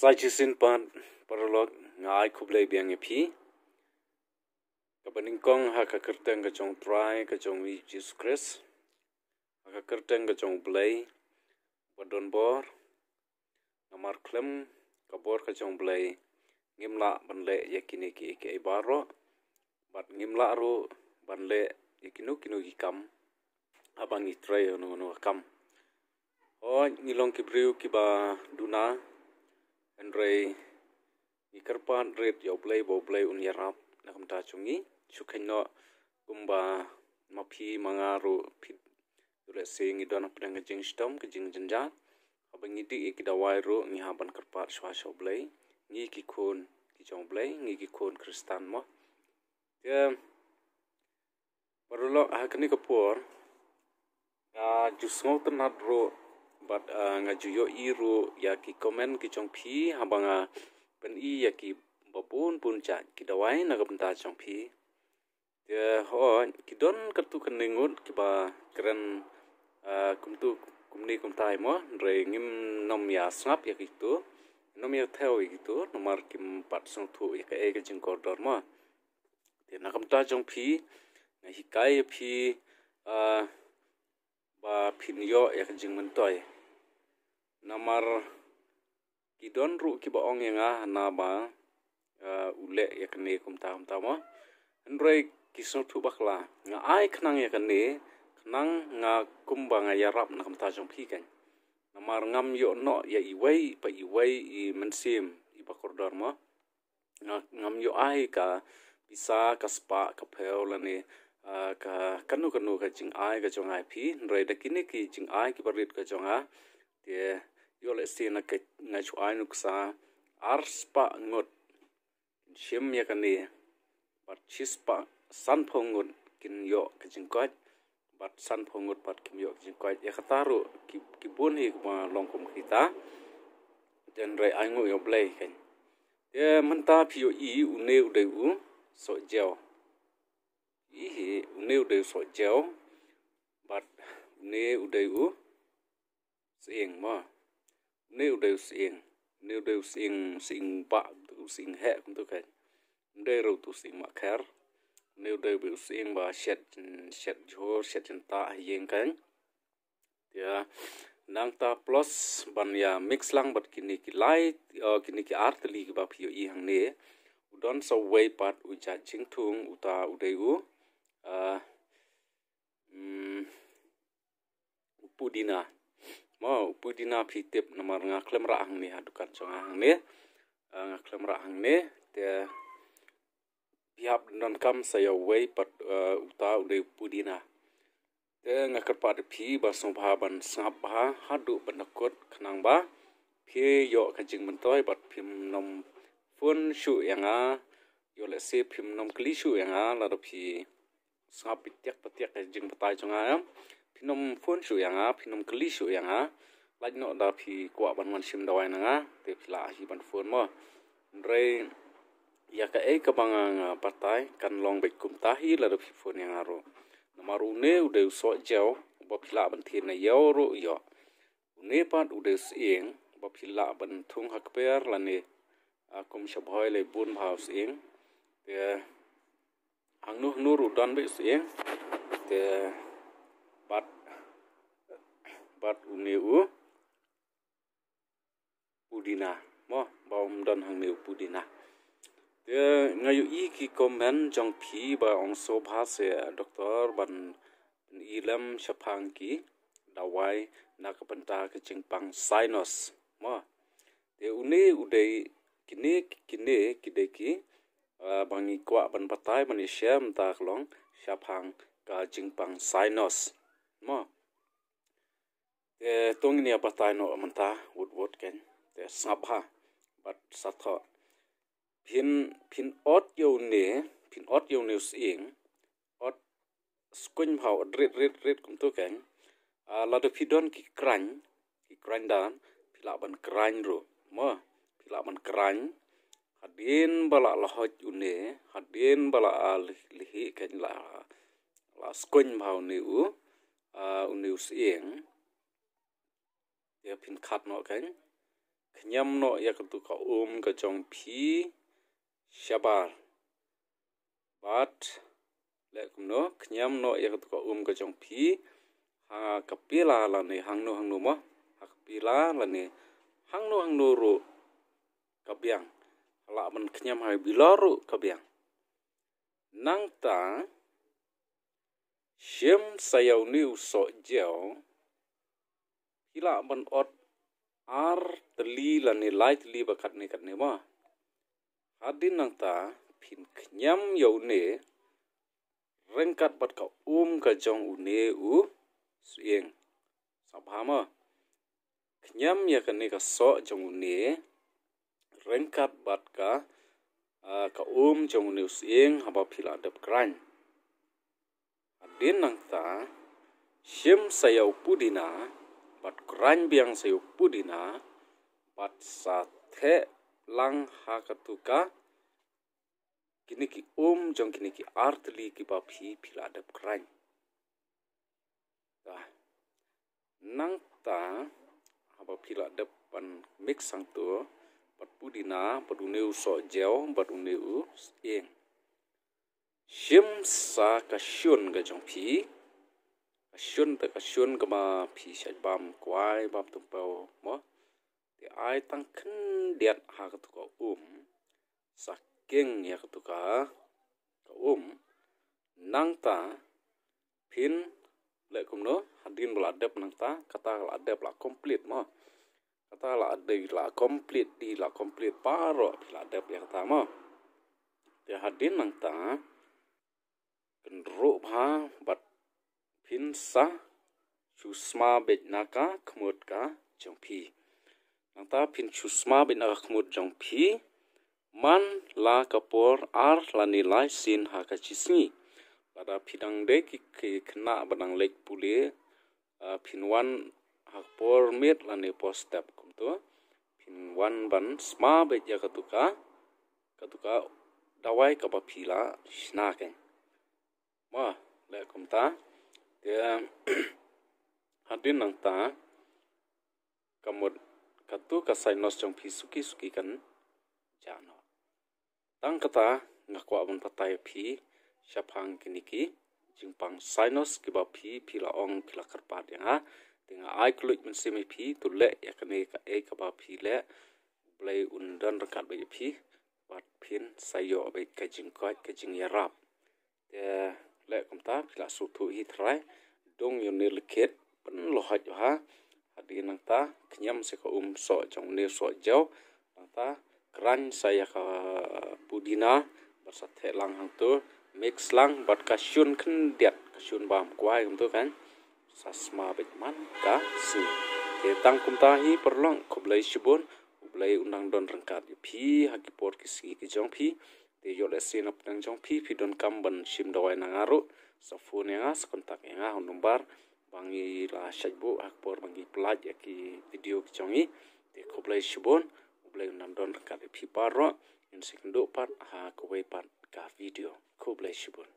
sai chi sin pan paralog ngai khuble biang e phi kabaning kong ha ka kerteng ka chong try ka chong wi jesus christ ha ka kerteng ka chong blay wadon bor namar klem ka bor ka chong blay ngimla banle yakini ki ke baro bat ngimla ro banle yakinu kinu gi kam abang itray no no kam o ngilong ki briu ki ba duna en rei ya i karpan rit yo play bo play un yarap na kum ta chungi chukhen no kumba mapi manga ru phit yule sing i don up dang jing stom ke jing jin ja abangi ha ti ek da wai ru ni ha ban karpar swa sho play ni ki khon ki chong play ni ki khon kristan mo ha ya parlo a kni ka por a ju smot na ro but uh, nga juyo iru ya ki comment ki chong phi habanga pen i ya ki babun pun cha ki dawai na gam ta chong phi te ho ki don tu kan ningut ki ba kran uh, kum tu kum ni kum tai mo re ngim nom ya snap ya ki tu nom ya theo ki tu nomar kim pat song thu ya ka e ka jing kor dor mo te na gam ta chong phi na hi kai phi uh, ba phin yo ya ka jing man toi namar kidon ru ki ba ong nga ah na ba uh, ule ya kene kum tam tama andre ah. kisno tu bakla nga ai knang ya kene knang nga kumba nga yarap na kum ta jong ki kan namar ngam yo no ya iwei pa iwei i mensim i ba kordor ma nga ngam yo ai ka bisa ka spa ka peola ni uh, ka kanu kanu ka jing ai ka jong ai pi andre da kine ki jing ai ki parit ka jong ai ye yeah. yo le si na ke na chu ai nuk sa pa ngot chim ya kan ni chis pa san phong phongun kin yo ke jing kwat bat san phong phongut bat kim yo jing kwat ya khataru ki ki bun hi ma long kum khita den re ai ngo yo play kan te man ta phi yo i u ne u de u so jeo i hi u ne u de so jeo bat ne u de u sieng ma nếu đều xiên nếu đều xiên xiên bạ tu xiên hệ cũng tu khen đều rồi tu xiên mà khéo nếu đều biểu xiên và xét xét cho xét chân ta hiện khen thì à, nang ta plus ban ya mix lang bat kini ki lai kini ki art li ki bap hiu i hang ne udon so way pat u cha ching thung u ta u de u à, pudina មកពុឌីណាភីទេបនមរងាក្លឹមរ៉ាហងនេះអឌុកាត់ចងហងនេះងាក្លឹមរ៉ាហងនេះតែ pihak non kam saya wei pat uta ude pudina te ngakar pat phi ba sombha ban sap ba hadu banakot khnang ba phi yo kajing mentoi bat phim nom phun shu yanga yo le se phim nom kli shu yanga la do phi sap pitek patek kajing patai changa พินมฟุ้นสุยังอ่ะพินมกลิสุยังอ่ะไล่โนดาพีกว่าบันวันชิมดอยนังอ่ะเตปิลาฮีบันฟุ้นมั้งเรย์อยากเอ๊ะกับบางงาปัตย์กันลองไปกุมตาฮีแล้วพี่ฟุ้นยังอ่ะรู้นมารูเนื้ออุดเอวสอดเจ้าบับพิลาบันเทียนในเยาวรู้ยาะเนื้อปัดอุดเอวสิงบับพิลาบันทุ่งฮักเปียร์ลันเน่อะคุมฉบอยเลยบุญบ่าวสิงเตะอังนุ่งนูรูดันไปสิงเตะ bat um ne u pudina mo ba um don hang ne pudina de ngayu i ki comment jong phi ba ong so bha se doctor ban ilam shapang ki dawai nakapanta ke pang sinus mo de uni udai kini kini kideki bangi kwa ban patai ban isham tak long shapang ka pang sinus mo តែទងនេះបតាយនោះអមតាវុតវុតកេនតែសាប់ហាបាត់សាថោភិនភិនអត់យោនេះភិនអត់យោនេះស្អៀងអត់ស្គុញហៅអត់រិតរិតរិតគំទូកេនអាឡាទៅភិដនគីក្រាញ់គីក្រាញ់ដានភិលាបានក្រាញ់រូមកភិលាបានក្រាញ់ hadin bala lahoj une hadin bala al lihi kan la la skoñ bhaw ni u a u ni u sieng เยพินขัดเนาะกันขยำเนาะยากตุกอมกระจงพีชบาลบัดและกุมเนาะขยำเนาะยากตุกอมกระจงพีหากปีลาละนี่หังโนหังโนมะหักปีลาละนี่หังโนหังโนรุกะเบียงละมันขยำหายบิลารุกะเบียงนังตา Shem sayaw niw so jaw Kila ban ot ar teli la ni lai teli ba kat ni kat ni wa. Hadin nang ta pin knyam yau ne rengkat bat ka um ka jong u ne u sueng. Sabhama knyam ya ka ni ka so jong u ne rengkat bat ka ka um jong u ne sueng haba pila dap kran. Hadin nang ta shim sayau pudina bat grain biang sayuk pudina, bat sate lang hakatuka, kini ki um jong kini ki artli ki bab hi piladap grain. Ah. Nang ta apa pila depan mix sang tu pat pudina pat uneu so jeo pat uneu sing sim sa ka shun ga jong pi ощун так ощун kama phisach bam kwai bam tumpo mo ti ai tang khen diat ha ka tu ko um saking ya ka tu ka ka um nang ta phin le kum no hadin bla dep nang ta kata la dep la complete mo kata la dep la complete di la complete paro la dep ya kata mo ti hadin nang ta kenruk ha bat Pinsa chusma bednaka khmutka jongphi nangta phin chusma bednaka khmut jongphi man la kapor ar la nilai sin ha ka chisni pada phidang de ki ke khna badang lek pule phin wan hakpor met la ne postep kum to phin wan ban sma be ya katuka katuka dawai ka ba phila shna ke ma le kum ta hadinang ta kamut katu kasai nos chong phi suki suki kan jano tang kata ngakwa bon patai phi shapang kiniki jingpang sinus kiba phi phi la ong phi la karpa dinga tinga ai kluik min simi phi tu le yakne ka e kaba phi le blai undan rakat bai phi wat phin sayo bai ka jingkot ka jingyarap te លកំតាក្លាសុធុហ៊ីត្រៃដងយនិលគិតបនលហចហាហឌីនងតាខ្ញុំសិកអ៊ុំសោចងនីសោចោតាក្រាញ់សាយកពូឌីណាបសថេឡងហងទូមិកស្លងបតកាឈុនខិនទៀតកឈុនបំគួយគំទូកានសាស្មាបិតម៉ាន់តាស៊ីគេតាំងគំតាហ៊ីប្រឡងគប្លៃឈបុនប្លៃឧណងដនរង្កាត់យភីហកពតគីស៊ីគីចងភី di yole sino pneng jong pi pi don kam ban shim do wai nang aru sa fu ne ngas kontak ne ngah numbar bangi la shaj bu ak por bangi plaj ak ki video ki chongi de ko blai shibon blai nam don ka pi paro in sekundo par ha ko wai par ka video ko blai shibon